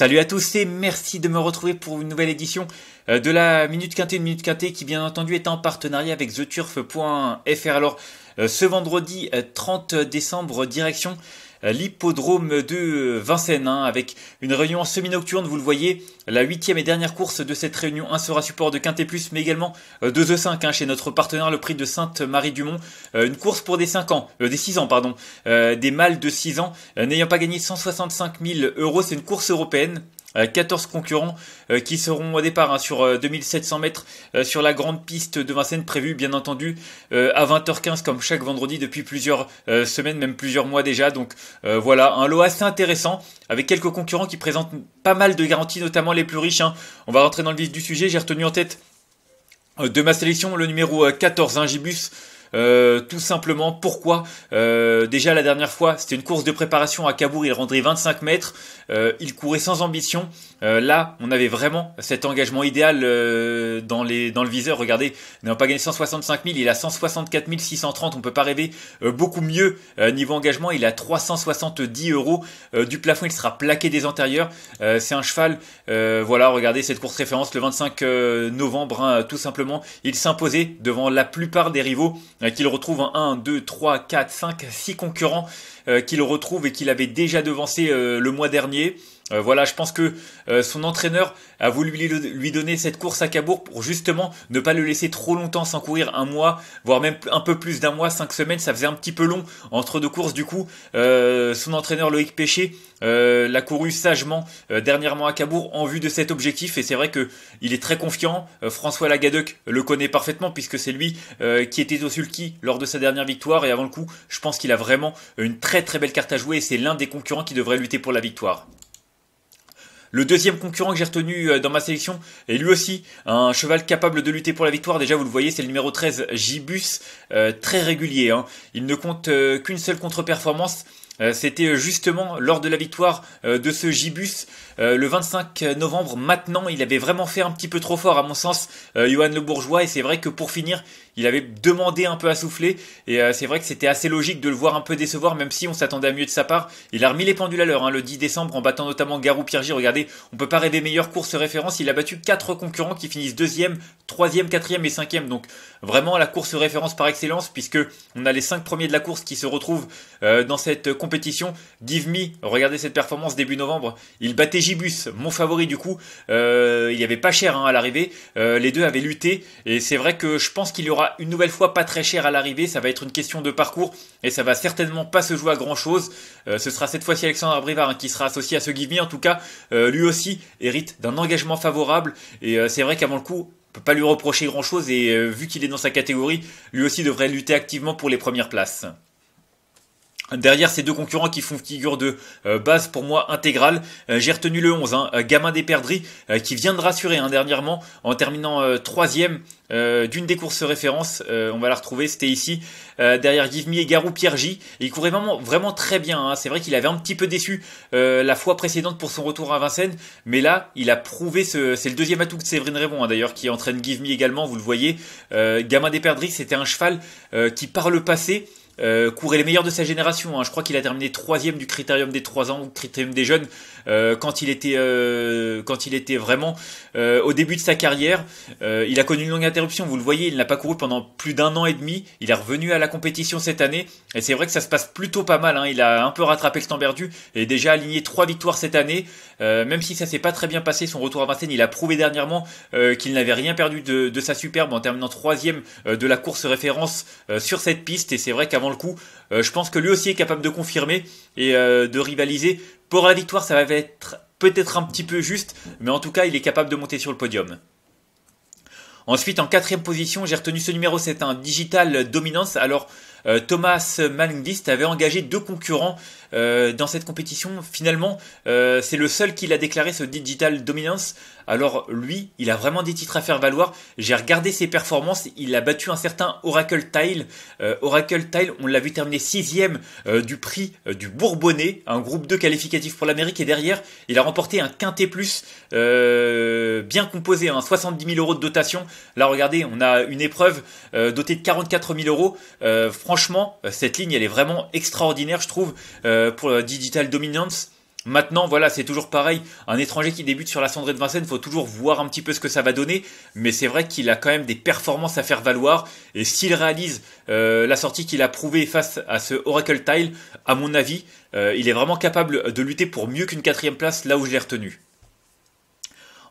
Salut à tous et merci de me retrouver pour une nouvelle édition euh, de la Minute Quintée, une Minute Quintée qui bien entendu est en partenariat avec theturf.fr. Alors euh, ce vendredi 30 euh, décembre, direction euh, l'hippodrome de Vincennes hein, avec une réunion semi-nocturne, vous le voyez, la huitième et dernière course de cette réunion 1 sera support de Quintet Plus, mais également euh, de The hein, 5 chez notre partenaire, le prix de Sainte-Marie-du-Mont. Euh, une course pour des cinq ans, des 6 ans, pardon, des mâles de 6 ans, n'ayant pas gagné 165 000 euros, c'est une course européenne 14 euh, concurrents euh, qui seront au départ hein, sur 2700 euh, mètres sur la grande piste de Vincennes prévue bien entendu à 20h15 comme chaque vendredi depuis plusieurs semaines même plusieurs mois déjà donc voilà un lot assez intéressant avec quelques concurrents qui présentent pas mal de garanties notamment les plus riches hein. on va rentrer dans le vif du sujet j'ai retenu en tête de ma sélection le numéro 14 Ingibus euh, tout simplement, pourquoi euh, Déjà la dernière fois, c'était une course de préparation à Cabourg, il rendrait 25 mètres, euh, il courait sans ambition. là, on avait vraiment cet engagement idéal dans, les, dans le viseur. Regardez, n'ayant pas gagné 165 000, il a 164 630, on peut pas rêver beaucoup mieux niveau engagement. Il a 370 euros du plafond, il sera plaqué des antérieurs. C'est un cheval, voilà, regardez cette course référence le 25 novembre, hein, tout simplement. Il s'imposait devant la plupart des rivaux euh, qu'il retrouve 1, 2, 3, 4, 5, 6 concurrents euh, qu'il retrouve et qu'il avait déjà devancé euh, le mois dernier. Euh, voilà, je pense que euh, son entraîneur a voulu lui, donner cette course à Cabourg pour justement ne pas le laisser trop longtemps sans courir, un mois, voire même un peu plus d'un mois, cinq semaines, ça faisait un petit peu long entre deux courses. Du coup, euh, son entraîneur Loïc Péché l'a couru sagement dernièrement à Cabourg en vue de cet objectif. Et c'est vrai que il est très confiant. François Lagadec le connaît parfaitement puisque c'est lui qui était au sulky lors de sa dernière victoire. Et avant le coup, je pense qu'il a vraiment une très très belle carte à jouer et c'est l'un des concurrents qui devrait lutter pour la victoire. Le deuxième concurrent que j'ai retenu euh, dans ma sélection est lui aussi un cheval capable de lutter pour la victoire. Déjà, vous le voyez, c'est le numéro 13, Gibus, euh, très régulier. Hein. Il ne compte euh, qu'une seule contre-performance euh, c'était euh, justement lors de la victoire euh, de ce Gibus le 25 novembre. Maintenant, il avait vraiment fait un petit peu trop fort à mon sens, Johan Le Bourgeois. Et c'est vrai que pour finir, il avait demandé un peu à souffler. Et c'est vrai que c'était assez logique de le voir un peu décevoir, même si on s'attendait à mieux de sa part. Il a remis les pendules à l'heure hein, le 10 décembre en battant notamment Garou Piergi. Regardez, on peut pas rêver meilleure course référence. Il a battu quatre concurrents qui finissent deuxième, troisième, quatrième et cinquième. Donc vraiment la course référence par excellence, puisque on a les cinq premiers de la course qui se retrouvent dans cette compétition Give me, regardez cette performance début novembre. Il battait Gibus, mon favori du coup. Euh, il n'y avait pas cher hein, à l'arrivée. Euh, les deux avaient lutté. Et c'est vrai que je pense qu'il y aura une nouvelle fois pas très cher à l'arrivée. Ça va être une question de parcours. Et ça va certainement pas se jouer à grand chose. Euh, ce sera cette fois-ci Alexandre Abrivard hein, qui sera associé à ce Give me. En tout cas, lui aussi hérite d'un engagement favorable. Et c'est vrai qu'avant le coup, on peut pas lui reprocher grand chose. Et vu qu'il est dans sa catégorie, lui aussi devrait lutter activement pour les premières places. Derrière ces deux concurrents qui font figure de euh, base pour moi intégrale, euh, j'ai retenu le 11, hein, euh, Gamin des Perdries, qui vient de rassurer hein, dernièrement en terminant troisième d'une des courses références. on va la retrouver, c'était ici, derrière Give Me et Garou Pierre-J. Il courait vraiment, vraiment très bien. Hein. C'est vrai qu'il avait un petit peu déçu la fois précédente pour son retour à Vincennes, mais là, il a prouvé, ce, c'est le deuxième atout de Séverine hein, d'ailleurs, qui entraîne Give Me également, vous le voyez. Gamin des Perdries, c'était un cheval qui par le passé euh, courait les meilleurs de sa génération. Hein. Je crois qu'il a terminé troisième du critérium des Trois ans ou critérium des jeunes euh, quand il était euh, quand il était vraiment euh, au début de sa carrière. il a connu une longue interruption. Vous le voyez, il n'a pas couru pendant plus d'un an et demi. Il est revenu à la compétition cette année et c'est vrai que ça se passe plutôt pas mal. Hein. Il a un peu rattrapé le temps perdu et déjà aligné trois victoires cette année. Euh, même si ça s'est pas très bien passé, son retour à Vincennes, il a prouvé dernièrement euh, qu'il n'avait rien perdu de, sa superbe en terminant troisième ème euh, de la course référence sur cette piste. Et c'est vrai qu'avant le coup, je pense que lui aussi est capable de confirmer et de rivaliser. Pour la victoire, ça va être peut-être un petit peu juste, mais en tout cas, il est capable de monter sur le podium. Ensuite, en quatrième position, j'ai retenu ce numéro, c'est un Digital Dominance. Alors, Thomas Malmqvist avait engagé deux concurrents euh, dans cette compétition. Finalement, euh, c'est le seul qui l'a déclaré ce Digital Dominance. Alors lui, il a vraiment des titres à faire valoir. J'ai regardé ses performances. Il a battu un certain Oracle Tile. Euh, Oracle Tile, on l'a vu terminer sixième du prix du Bourbonnais, un groupe 2 qualificatif pour l'Amérique. Et derrière, il a remporté un quintet plus bien composé, hein, 70 000 euros de dotation. Là, regardez, on a une épreuve dotée de 44 000 euros. franchement, cette ligne, elle est vraiment extraordinaire, je trouve. Euh, pour la euh, Digital Dominance. Maintenant, voilà, c'est toujours pareil. Un étranger qui débute sur la cendrée de Vincennes, faut toujours voir un petit peu ce que ça va donner. Mais c'est vrai qu'il a quand même des performances à faire valoir. Et s'il réalise euh, la sortie qu'il a prouvée face à ce Oracle Tile, à mon avis, il est vraiment capable de lutter pour mieux qu'une quatrième place là où je l'ai retenu.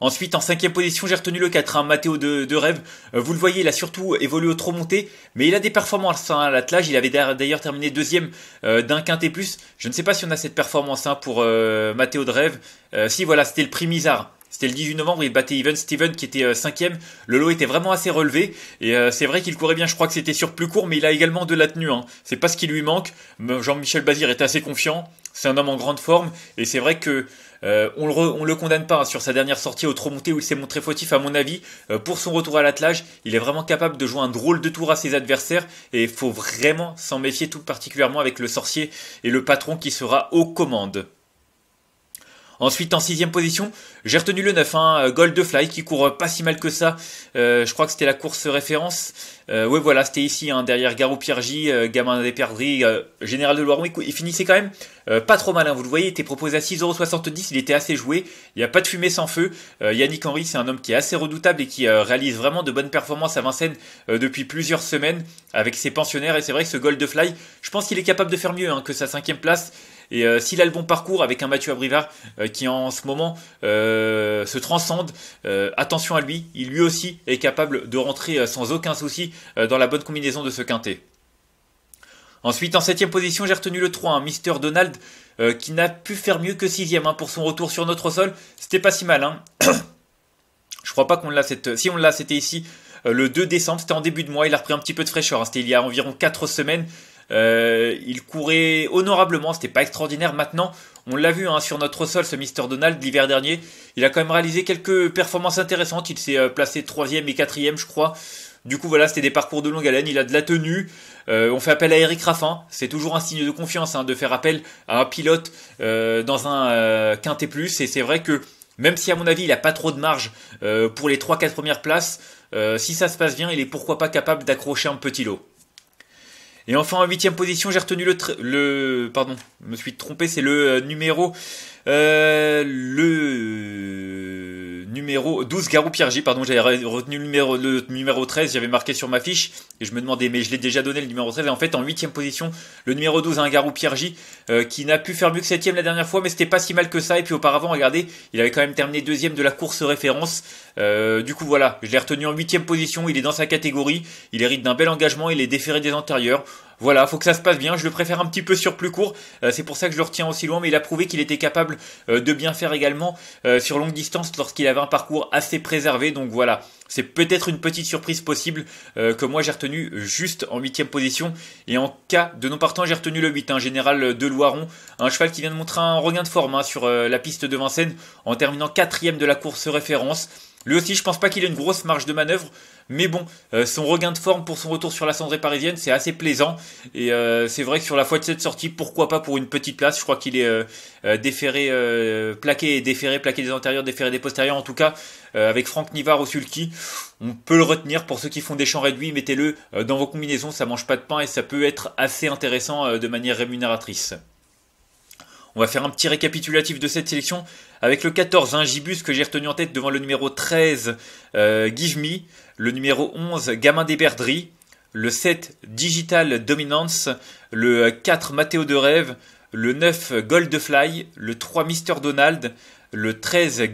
Ensuite, en cinquième position, j'ai retenu le 4, hein, Matteo de, Rêve. Euh, vous le voyez, il a surtout évolué au trop monté, mais il a des performances hein, à l'attelage. Il avait d'ailleurs terminé deuxième euh, d'un quintet plus. Je ne sais pas si on a cette performance hein, pour euh, Matteo de Rêve. si, voilà, c'était le prix Mizar. C'était le 18 novembre, il battait Even Steven qui était cinquième. Le lot était vraiment assez relevé et c'est vrai qu'il courait bien. Je crois que c'était sur plus court, mais il a également de la tenue. Hein. C'est pas ce qui lui manque. Jean-Michel Bazir est assez confiant c'est un homme en grande forme et c'est vrai que euh, on, le le condamne pas hein, sur sa dernière sortie au trop monté où il s'est montré fautif à mon avis euh, pour son retour à l'attelage il est vraiment capable de jouer un drôle de tour à ses adversaires et il faut vraiment s'en méfier tout particulièrement avec le sorcier et le patron qui sera aux commandes. Ensuite, en sixième position, j'ai retenu le 9, hein, Gold de Fly, qui court pas si mal que ça. Euh, je crois que c'était la course référence. Euh, voilà, c'était ici, hein, derrière Garou Piergi, euh, Gamin des Perdries, euh, Général de Loiron. Il finissait quand même pas trop mal, hein, vous le voyez, il était proposé à 6,70€, il était assez joué. Il n'y a pas de fumée sans feu. Yannick Henry, c'est un homme qui est assez redoutable et qui réalise vraiment de bonnes performances à Vincennes depuis plusieurs semaines avec ses pensionnaires. Et c'est vrai que ce Gold Fly, je pense qu'il est capable de faire mieux hein, que sa cinquième place. Et euh, s'il a le bon parcours avec un Mathieu Abrivard euh, qui en ce moment euh, se transcende, attention à lui, il lui aussi est capable de rentrer sans aucun souci dans la bonne combinaison de ce quintet. Ensuite, en septième position, j'ai retenu le 3, hein, Mister Donald, qui n'a pu faire mieux que sixième hein, pour son retour sur notre sol. C'était pas si mal. Hein. Je crois pas qu'on l'a cette. Si on l'a, c'était ici le 2 décembre, c'était en début de mois, il a repris un petit peu de fraîcheur, hein. c'était il y a environ 4 semaines, euh, il courait honorablement, c'était pas extraordinaire. Maintenant, on l'a vu hein, sur notre sol, ce Mister Donald, l'hiver dernier, il a quand même réalisé quelques performances intéressantes. Il s'est euh, placé 3 et 4 je crois. Du coup, voilà, c'était des parcours de longue haleine. Il a de la tenue. Euh, on fait appel à Eric Raffin. C'est toujours un signe de confiance hein, de faire appel à un pilote dans un quintet plus. Et c'est vrai que même si à mon avis il n'a pas trop de marge pour les 3-4 premières places, si ça se passe bien, il est pourquoi pas capable d'accrocher un petit lot. Et enfin en huitième position, j'ai retenu le, le pardon, je me suis trompé, c'est le euh, numéro euh, le numéro 12, Garou Piergi, pardon, j'avais retenu le numéro, le numéro 13, j'avais marqué sur ma fiche, et je me demandais, mais je l'ai déjà donné le numéro 13, et en fait en 8 position, le numéro 12, un hein, Garou Piergi, euh, qui n'a pu faire mieux que 7 la dernière fois, mais c'était pas si mal que ça, et puis auparavant, regardez, il avait quand même terminé deuxième de la course référence, euh, du coup voilà, je l'ai retenu en 8 position, il est dans sa catégorie, il hérite d'un bel engagement, il est déféré des antérieurs, voilà, faut que ça se passe bien. Je le préfère un petit peu sur plus court. Euh, c'est pour ça que je le retiens aussi loin, mais il a prouvé qu'il était capable euh, de bien faire également euh, sur longue distance lorsqu'il avait un parcours assez préservé. Donc voilà, c'est peut-être une petite surprise possible que moi j'ai retenu juste en huitième position. Et en cas de non partant, j'ai retenu le 8, un hein, général de Loiron, un cheval qui vient de montrer un regain de forme hein, sur la piste de Vincennes en terminant quatrième de la course référence. Lui aussi, je pense pas qu'il ait une grosse marge de manœuvre. Mais bon, euh, son regain de forme pour son retour sur la cendrée parisienne, c'est assez plaisant. Et euh, c'est vrai que sur la fois de cette sortie, pourquoi pas pour une petite place Je crois qu'il est euh, déféré, plaqué et déféré, plaqué des antérieurs, déféré des postérieurs. En tout cas, avec Franck Nivard au sulky, on peut le retenir. Pour ceux qui font des champs réduits, mettez-le dans vos combinaisons. Ça mange pas de pain et ça peut être assez intéressant de manière rémunératrice. On va faire un petit récapitulatif de cette sélection avec le 14, un que j'ai retenu en tête devant le numéro 13, Give Me, le numéro 11, Gamin des Perdries, le 7, Digital Dominance, le 4, Mathéo de Rêve, le 9, Goldfly, le 3, Mister Donald, le 13 euh,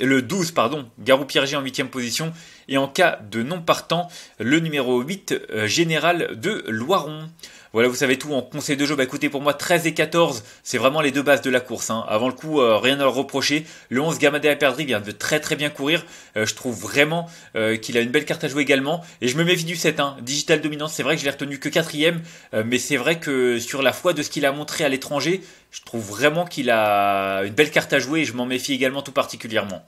le 12 pardon, Garou Pierger en 8 position et en cas de non partant, le numéro 8 euh, Général de Loiron. Voilà, vous savez tout en conseil de jeu. Bah écoutez, pour moi, 13 et 14, c'est vraiment les deux bases de la course. Hein. Avant le coup, euh, rien à le reprocher. Le 11, a perdu, vient de très très bien courir. Euh, je trouve vraiment euh, qu'il a une belle carte à jouer également. Et je me méfie du 7. Hein. Digital Dominance, c'est vrai que je l'ai retenu que quatrième, mais c'est vrai que sur la foi de ce qu'il a montré à l'étranger, je trouve vraiment qu'il a une belle carte à jouer et je m'en méfie également tout particulièrement.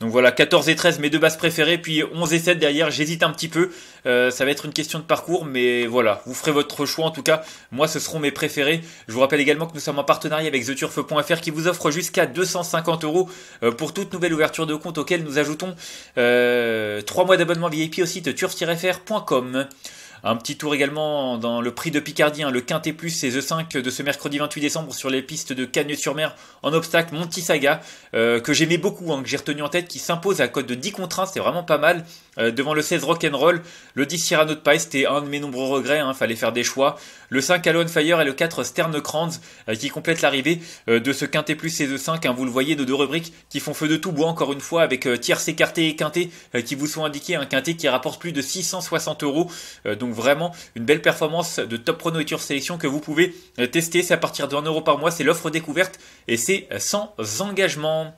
Donc voilà, 14 et 13, mes deux bases préférées, puis 11 et 7 derrière, j'hésite un petit peu. Euh, ça va être une question de parcours, mais voilà, vous ferez votre choix en tout cas. Moi, ce seront mes préférés. Je vous rappelle également que nous sommes en partenariat avec TheTurf.fr qui vous offre jusqu'à 250 euros euh, pour toute nouvelle ouverture de compte auquel nous ajoutons euh, 3 mois d'abonnement VIP au site turf-fr.com. Un petit tour également dans le prix de Picardie, hein. le Quintet Plus et The 5 de ce mercredi 28 décembre sur les pistes de Cagnes-sur-Mer en obstacle, Montisaga, saga euh, que j'aimais beaucoup, hein, que j'ai retenu en tête, qui s'impose à code de 10 contre 1, c'est vraiment pas mal. Euh, devant le 16 Rock'n'Roll, le 10 Cyrano de Paille, c'était un de mes nombreux regrets, hein. fallait faire des choix. Le 5 Alone Fire et le 4 Stern euh, qui complètent l'arrivée de ce Quintet Plus et The 5, vous le voyez, de deux rubriques qui font feu de tout bois encore une fois avec tierce écarté et quintet qui vous sont indiqués, un quintet qui rapporte plus de 660 euros. Donc vraiment une belle performance de Top Prono et Turf Sélection que vous pouvez euh, tester. C'est à partir de 1 euro par mois, c'est l'offre découverte et c'est euh, sans engagement.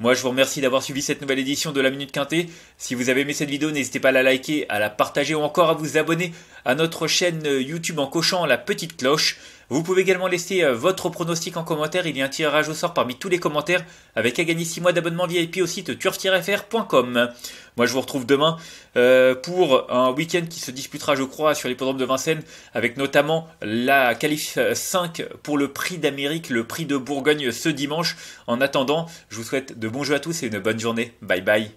Moi, je vous remercie d'avoir suivi cette nouvelle édition de la Minute Quintée. Si vous avez aimé cette vidéo, n'hésitez pas à la liker, à la partager ou encore à vous abonner à notre chaîne euh, YouTube en cochant la petite cloche. Vous pouvez également laisser euh, votre pronostic en commentaire. Il y a un tirage au sort parmi tous les commentaires avec à gagner 6 mois d'abonnement VIP au site turf-fr.com. Moi, je vous retrouve demain euh, pour un week-end qui se disputera, je crois, sur l'hippodrome de Vincennes avec notamment la qualif 5 euh, pour le prix d'Amérique, le prix de Bourgogne ce dimanche. En attendant, je vous souhaite de bons jeux à tous et une bonne journée. Bye bye.